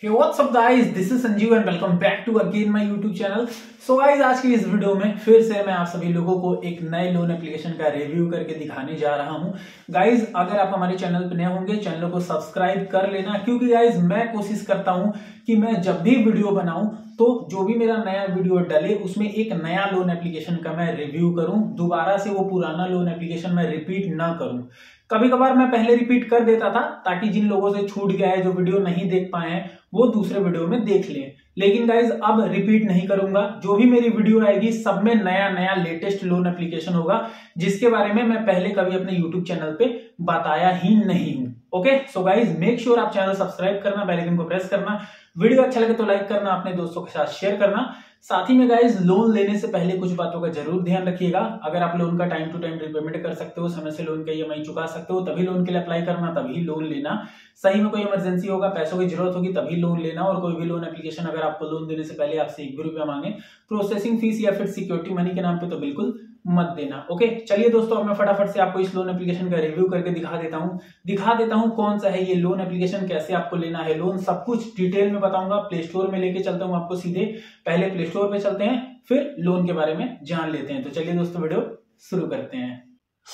Hey what's up guys this is Sanjeev and welcome back to again my YouTube channel. So guys, आज की इस video में फिर से मैं आप सभी लोगों को एक नए लोन एप्लीकेशन का रिव्यू करके दिखाने जा रहा हूं गाइस अगर आप हमारे चैनल पर नए होंगे चैनल को सब्सक्राइब कर लेना क्योंकि गाइज मैं कोशिश करता हूँ कि मैं जब भी वीडियो बनाऊं तो जो भी मेरा नया वीडियो डले उसमें एक नया लोन एप्लीकेशन का मैं रिव्यू करूं दोबारा से वो पुराना लोन एप्लीकेशन मैं रिपीट ना करूं कभी कभार मैं पहले रिपीट कर देता था ताकि जिन लोगों से छूट गया है जो वीडियो नहीं देख पाए हैं वो दूसरे वीडियो में देख लें लेकिन गाइज अब रिपीट नहीं करूंगा जो भी मेरी वीडियो आएगी सब में नया नया लेटेस्ट लोन एप्लीकेशन होगा जिसके बारे में मैं पहले कभी अपने यूट्यूब चैनल पे बताया ही नहीं हूं okay so guys make sure आप चैनल सब्सक्राइब करना बेल को प्रेस करना वीडियो अच्छा लगे तो लाइक करना अपने दोस्तों के साथ शेयर करना साथ ही में गाइज लोन लेने से पहले कुछ बातों का जरूर ध्यान रखिएगा अगर आप लोन का टाइम टू टाइम रिपेमेंट कर सकते हो समय से लोन का ई चुका सकते हो तभी लोन के लिए अप्लाई करना तभी लोन लेना सही में कोई इमरजेंसी होगा पैसों की जरूरत होगी तभी लोन लेना और कोई भी लोन एप्लीकेशन अगर आपको लोन देने से पहले आपसे एक भी रुपया मांगे प्रोसेसिंग फीस या फिर सिक्योरिटी मनी के नाम पर तो बिल्कुल मत देना ओके चलिए दोस्तों अब मैं फटाफट से आपको इस लोन एप्लीकेशन का रिव्यू करके दिखा देता हूँ दिखा देता हूँ कौन सा है ये लोन एप्लीकेशन कैसे आपको लेना है लोन सब कुछ डिटेल में बताऊंगा प्ले स्टोर में लेके चलता हूँ आपको सीधे पहले प्ले स्टोर पे चलते हैं फिर लोन के बारे में जान लेते हैं तो चलिए दोस्तों वीडियो शुरू करते हैं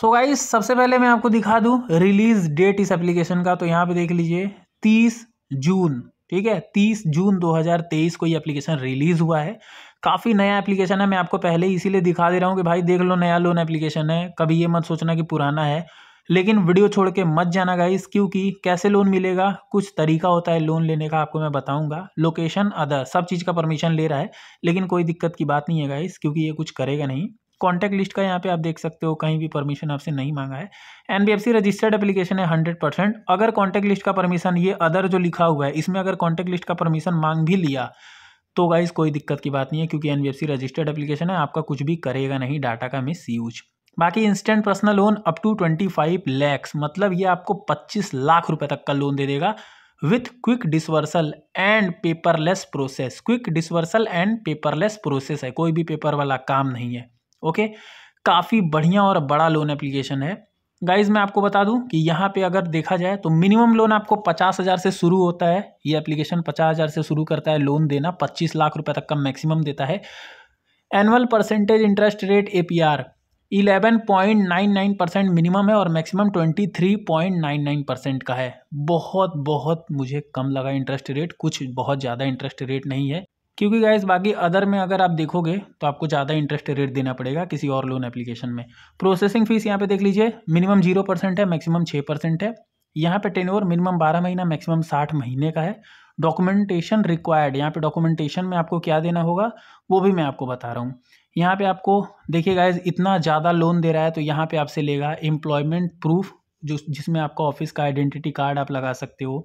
सो so गाइस सबसे पहले मैं आपको दिखा दूं रिलीज डेट इस एप्लीकेशन का तो यहाँ पे देख लीजिए तीस जून ठीक है तीस जून 2023 को ये एप्लीकेशन रिलीज हुआ है काफ़ी नया एप्लीकेशन है मैं आपको पहले ही इसीलिए दिखा दे रहा हूँ कि भाई देख लो नया लोन एप्लीकेशन है कभी ये मत सोचना कि पुराना है लेकिन वीडियो छोड़ के मत जाना गाइस क्योंकि कैसे लोन मिलेगा कुछ तरीका होता है लोन लेने का आपको मैं बताऊंगा लोकेशन अदर सब चीज़ का परमिशन ले रहा है लेकिन कोई दिक्कत की बात नहीं है गाइस क्योंकि ये कुछ करेगा नहीं कॉन्टैक्ट लिस्ट का यहाँ पे आप देख सकते हो कहीं भी परमिशन आपसे नहीं मांगा है एन रजिस्टर्ड एप्लीकेशन है हंड्रेड परसेंट अगर कॉन्टैक्ट लिस्ट का परमिशन ये अदर जो लिखा हुआ है इसमें अगर कॉन्टैक्ट लिस्ट का परमिशन मांग भी लिया तो गाइज़ कोई दिक्कत की बात नहीं है क्योंकि एन रजिस्टर्ड एप्लीकेशन है आपका कुछ भी करेगा नहीं डाटा का मिस यूज बाकी instant personal loan up to twenty five lakhs मतलब ये आपको पच्चीस लाख रुपए तक का लोन दे देगा with quick disbursal and paperless process quick disbursal and paperless process है कोई भी पेपर वाला काम नहीं है ओके काफ़ी बढ़िया और बड़ा लोन एप्लीकेशन है गाइज मैं आपको बता दूं कि यहाँ पे अगर देखा जाए तो मिनिमम लोन आपको पचास हज़ार से शुरू होता है ये एप्लीकेशन पचास हज़ार से शुरू करता है लोन देना पच्चीस लाख रुपए तक का मैक्सिमम देता है annual percentage interest rate A P R eleven point nine nine percent minimum है और maximum twenty three point nine nine percent का है बहुत बहुत मुझे कम लगा इंटरेस्ट रेट कुछ बहुत ज़्यादा इंटरेस्ट रेट नहीं है क्योंकि गाइस बाकी अदर में अगर आप देखोगे तो आपको ज़्यादा इंटरेस्ट रेट देना पड़ेगा किसी और लोन एप्लीकेशन में प्रोसेसिंग फीस यहाँ पे देख लीजिए मिनिमम जीरो परसेंट है मैक्सिमम छः परसेंट है यहाँ पे ओवर मिनिमम बारह महीना मैक्सिमम साठ महीने का है डॉक्यूमेंटेशन रिक्वायर्ड यहाँ पे डॉक्यूमेंटेशन में आपको क्या देना होगा वो भी मैं आपको बता रहा हूँ यहाँ पे आपको देखिए गाइज इतना ज़्यादा लोन दे रहा है तो यहाँ पर आपसे लेगा एम्प्लॉयमेंट प्रूफ जो जिसमें आपका ऑफिस का आइडेंटिटी कार्ड आप लगा सकते हो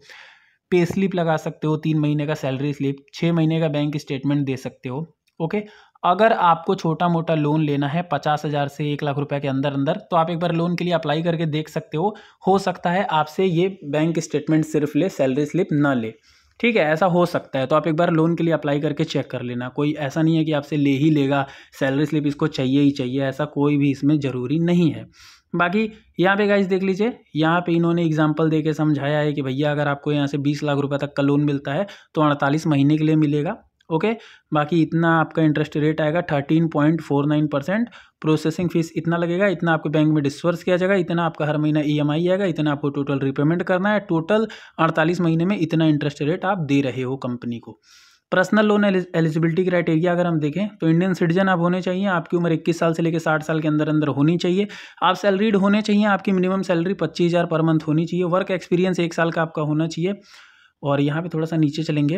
पे स्लिप लगा सकते हो तीन महीने का सैलरी स्लिप छः महीने का बैंक स्टेटमेंट दे सकते हो ओके अगर आपको छोटा मोटा लोन लेना है पचास हज़ार से एक लाख रुपए के अंदर अंदर तो आप एक बार लोन के लिए अप्लाई करके देख सकते हो हो सकता है आपसे ये बैंक स्टेटमेंट सिर्फ ले सैलरी स्लिप ना ले ठीक है ऐसा हो सकता है तो आप एक बार लोन के लिए अप्लाई करके चेक कर लेना कोई ऐसा नहीं है कि आपसे ले ही लेगा सैलरी स्लिप इसको चाहिए ही चाहिए ऐसा कोई भी इसमें ज़रूरी नहीं है बाकी यहाँ पे गाइज देख लीजिए यहाँ पे इन्होंने एग्जांपल देके समझाया है कि भैया अगर आपको यहाँ से बीस लाख रुपए तक का लोन मिलता है तो अड़तालीस महीने के लिए मिलेगा ओके बाकी इतना आपका इंटरेस्ट रेट आएगा thirteen point four nine percent processing fees इतना लगेगा इतना आपके बैंक में डिस्वर्स किया जाएगा इतना आपका हर महीना ई एम आई आएगा इतना आपको टोटल रिपेमेंट करना है टोटल अड़तालीस महीने में इतना इंटरेस्ट रेट आप दे रहे हो कंपनी को पर्सनल लोन एलिजिबिलिटी क्राइटेरिया अगर हम देखें तो इंडियन सिटीजन आप होने चाहिए आपकी उम्र 21 साल से लेकर 60 साल के अंदर अंदर होनी चाहिए आप सैलरीड होने चाहिए आपकी मिनिमम सैलरी पच्चीस हज़ार पर मंथ होनी चाहिए वर्क एक्सपीरियंस एक साल का आपका होना चाहिए और यहाँ पे थोड़ा सा नीचे चलेंगे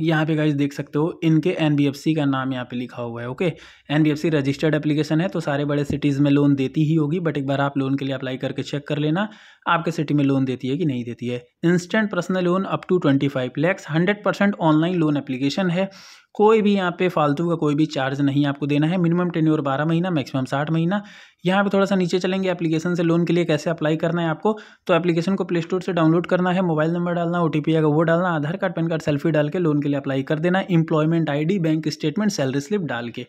यहाँ पे गाइज देख सकते हो इनके एन का नाम यहाँ पे लिखा हुआ है ओके एन रजिस्टर्ड एप्लीकेशन है तो सारे बड़े सिटीज़ में लोन देती ही होगी बट एक बार आप लोन के लिए अप्लाई करके चेक कर लेना आपके सिटी में लोन देती है कि नहीं देती है instant personal loan up to twenty five lakhs hundred percent online loan application है कोई भी यहाँ पे फालतू का कोई भी चार्ज नहीं आपको देना है मिनिमम टेन और बारह महीना मैक्सिमम साठ महीना यहाँ पे थोड़ा सा नीचे चलेंगे एप्लीकेशन से लोन के लिए कैसे अप्लाई करना है आपको तो एप्लीकेशन को प्ले स्टोर से डाउनलोड करना है मोबाइल नंबर डालना ओ टी आएगा वो डालना Aadhaar card PAN card selfie डाल के लोन के लिए अप्लाई कर देना इंप्लॉयमेंट आई बैंक स्टेटमेंट सैलरी स्लिप डाल के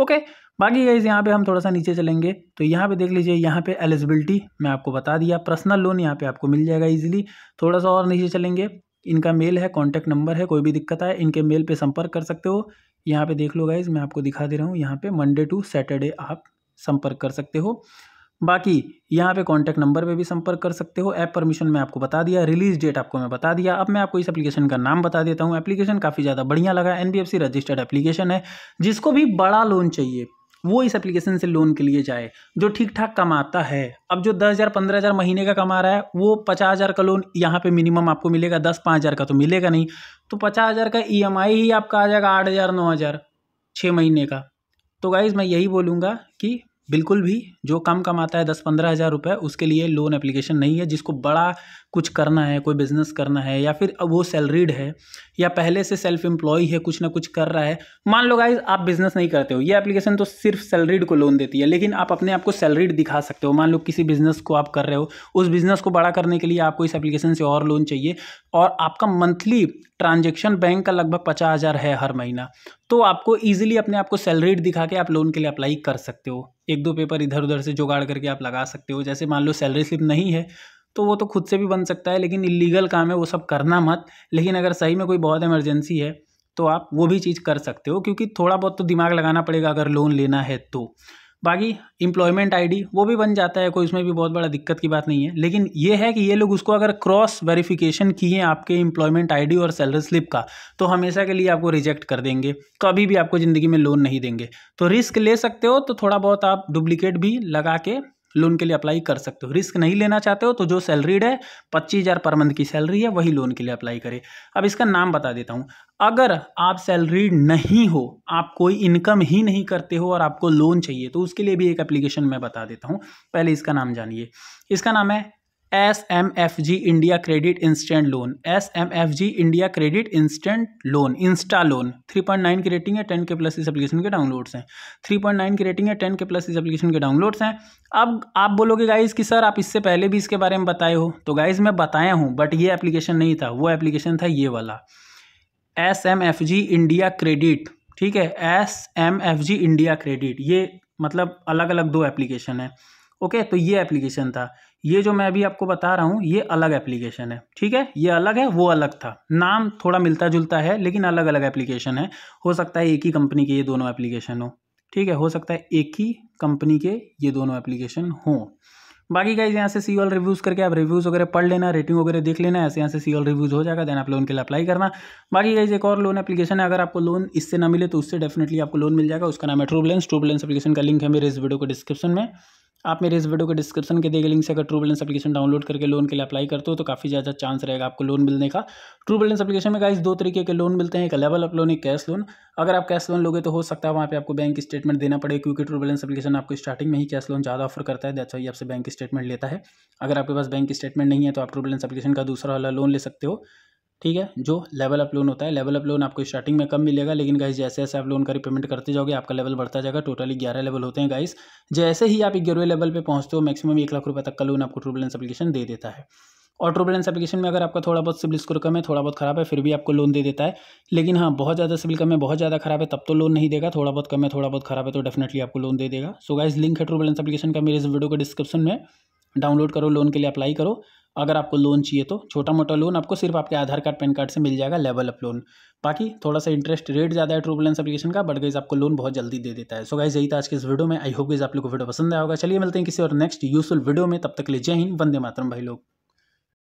ओके बाकी गाइज यहाँ पे हम थोड़ा सा नीचे चलेंगे तो यहाँ पे देख लीजिए यहाँ पे एलिजिबिलिटी मैं आपको बता दिया पर्सनल लोन यहाँ पे आपको मिल जाएगा इजीली थोड़ा सा और नीचे चलेंगे इनका मेल है कॉन्टैक्ट नंबर है कोई भी दिक्कत आए इनके मेल पर संपर्क कर सकते हो यहाँ पर देख लो गाइज मैं आपको दिखा दे रहा हूँ यहाँ पर मंडे टू सैटरडे आप संपर्क कर सकते हो बाकी यहाँ पे कॉन्टैक्ट नंबर पे भी संपर्क कर सकते हो ऐप परमिशन मैं आपको बता दिया रिलीज डेट आपको मैं बता दिया अब मैं आपको इस एप्लीकेशन का नाम बता देता हूँ एप्लीकेशन काफ़ी ज़्यादा बढ़िया लगा एन रजिस्टर्ड एप्लीकेशन है जिसको भी बड़ा लोन चाहिए वो इस एप्लीकेशन से लोन के लिए जाए जो ठीक ठाक कमाता है अब जो दस हज़ार पंद्रह हज़ार महीने का कमा रहा है वो पचास हज़ार का लोन यहाँ पे मिनिमम आपको मिलेगा दस पाँच हज़ार का तो मिलेगा नहीं तो पचास हज़ार का ई e ही आपका आ जाएगा आठ हज़ार नौ हज़ार छः महीने का तो गाइज़ मैं यही बोलूँगा कि बिल्कुल भी जो कम कमाता है दस पंद्रह हज़ार रुपये उसके लिए लोन एप्लीकेशन नहीं है जिसको बड़ा कुछ करना है कोई बिजनेस करना है या फिर अब वो सैलरीड है या पहले से सेल्फ एम्प्लॉय है कुछ ना कुछ कर रहा है मान लो गाइज आप बिजनेस नहीं करते हो ये एप्लीकेशन तो सिर्फ सैलरीड को लोन देती है लेकिन आप अपने आप को सैलरीड दिखा सकते हो मान लो किसी बिजनेस को आप कर रहे हो उस बिजनेस को बड़ा करने के लिए आपको इस एप्लीकेशन से और लोन चाहिए और आपका मंथली ट्रांजेक्शन बैंक का लगभग पचास हज़ार है हर महीना तो आपको ईजिली अपने आप को सैलरीड दिखा के आप लोन के लिए अप्लाई कर सकते हो एक दो पेपर इधर उधर से जुगाड़ करके आप लगा सकते हो जैसे मान लो सैलरी स्लिप नहीं है तो वो तो खुद से भी बन सकता है लेकिन इलीगल काम है वो सब करना मत लेकिन अगर सही में कोई बहुत इमरजेंसी है तो आप वो भी चीज़ कर सकते हो क्योंकि थोड़ा बहुत तो दिमाग लगाना पड़ेगा अगर लोन लेना है तो बाकी इम्प्लॉयमेंट आईडी वो भी बन जाता है कोई उसमें भी बहुत बड़ा दिक्कत की बात नहीं है लेकिन ये है कि ये लोग उसको अगर क्रॉस वेरिफिकेशन किए आपके इम्प्लॉयमेंट आईडी और सैलरी स्लिप का तो हमेशा के लिए आपको रिजेक्ट कर देंगे कभी भी आपको ज़िंदगी में लोन नहीं देंगे तो रिस्क ले सकते हो तो थोड़ा बहुत आप डुप्लीकेट भी लगा के लोन के लिए अप्लाई कर सकते हो रिस्क नहीं लेना चाहते हो तो जो सैलरीड है पच्चीस हज़ार पर मंथ की सैलरी है वही लोन के लिए अप्लाई करें अब इसका नाम बता देता हूँ अगर आप सैलरीड नहीं हो आप कोई इनकम ही नहीं करते हो और आपको लोन चाहिए तो उसके लिए भी एक एप्लीकेशन मैं बता देता हूँ पहले इसका नाम जानिए इसका नाम है S M F G India credit instant loan S M F G India credit instant loan insta loan three point nine की रेटिंग है टेन के प्लस इस एप्लीकेशन के डाउनलोड्स हैं थ्री पॉइंट नाइन की रेटिंग है ten K plus इस application के downloads हैं अब आप बोलोगे गाइज कि सर आप इससे पहले भी इसके बारे में बताए हो तो गाइज मैं बताया हूँ बट ये एप्लीकेशन नहीं था वो एप्लीकेशन था ये वाला S M F G India credit ठीक है S M F G India credit ये मतलब अलग अलग दो एप्लीकेशन है ओके तो ये एप्लीकेशन था ये जो मैं अभी आपको बता रहा हूँ ये अलग एप्लीकेशन है ठीक है ये अलग है वो अलग था नाम थोड़ा मिलता जुलता है लेकिन अलग अलग एप्लीकेशन है हो सकता है एक ही कंपनी के ये दोनों एप्लीकेशन हो ठीक है हो सकता है एक ही कंपनी के ये दोनों एप्लीकेशन हों बाकी का यहाँ से सी ऑल रिव्यूज़ करके आप रिव्यूज़ वगैरह पढ़ लेना रेटिंग वगैरह देख लेना ऐसे यहाँ से सी ऑल रिव्यूज़ हो जाएगा देन आप लोन के लिए अप्लाई करना बाकी गाइज एक और लोन एप्लीकेशन है अगर आपको लोन इससे ना मिले तो उससे डेफिनेटली आपको लोन मिल जाएगा उसका नाम है ट्रोबलेंस ट्रूबलेंस एप्लीकेशन का लिंक है मेरे इस वीडियो को डिस्क्रिप्शन में आप मेरे इस वीडियो के डिस्क्रिप्शन के दिए लिंक से अगर ट्रू बैलेंस एप्लीकेशन डाउनलोड करके लोन के लिए अप्लाई करते हो तो काफ़ी ज़्यादा चांस रहेगा आपको लोन मिलने का ट्रू बैलेंस एप्लीकेशन में गाइस दो तरीके के लोन मिलते हैं एक लेवल अप लोन एक कैश लोन अगर आप कैश लोन लोगे तो हो सकता है वहाँ पे आपको बैंक स्टेटमेंट देना पड़े क्योंकि ट्रू बैलेंस एप्लीकेशन आपको स्टार्टिंग में ही कैश लोन ज़्यादा ऑफर करता है दैट्स वाई आपसे बैंक स्टेटमेंट लेता है अगर आपके पास बैंक स्टेटमेंट नहीं है तो आप ट्रू बैलेंस एप्लीकेशन का दूसरा वाला लोन ले सकते हो ठीक है जो लेवल अप लोन होता है लेवल अप लोन आपको स्टार्टिंग में कम मिलेगा लेकिन गाइस जैसे जैसे आप लोन का रिपेमेंट करते जाओगे आपका लेवल बढ़ता जाएगा टोटली ग्यारह लेवल होते हैं गाइस जैसे ही आप ग्यारहवें लेवल पे पहुंचते हो मैक्सिमम एक लाख रुपये तक का लोन आपको ट्रूबलेंस एप्लीकेशन दे देता है और ट्रूबलेंस एप्लीकेशन में अगर आपका थोड़ा बहुत सिबिल स्कोर कम है थोड़ा बहुत खराब है फिर भी आपको लोन दे देता है लेकिन हाँ बहुत ज़्यादा सिबिल कम है बहुत ज़्यादा खराब है तब तो लोन नहीं देगा थोड़ा बहुत कम है थोड़ा बहुत खराब है तो डेफिनेटली आपको लोन दे देगा सो गाइज लिंक है ट्रूबलेंस एप्लीकेशन का मेरे इस वीडियो के डिस्क्रिप्शन में डाउनलोड करो लोन के लिए अप्लाई करो अगर आपको लोन चाहिए तो छोटा मोटा लोन आपको सिर्फ आपके आधार कार्ड पैन कार्ड से मिल जाएगा लेवल अप लोन बाकी थोड़ा सा इंटरेस्ट रेट ज़्यादा है ट्रूबलेंस एप्लीकेशन का बट गाइज आपको लोन बहुत जल्दी दे देता है सो गाइज यही था आज के इस वीडियो में आई होप गज आप लोग को वीडियो पसंद आया होगा चलिए मिलते हैं किसी और नेक्स्ट यूजफुल वीडियो में तब तक ले जय हिंद वंदे मातरम भाई लोग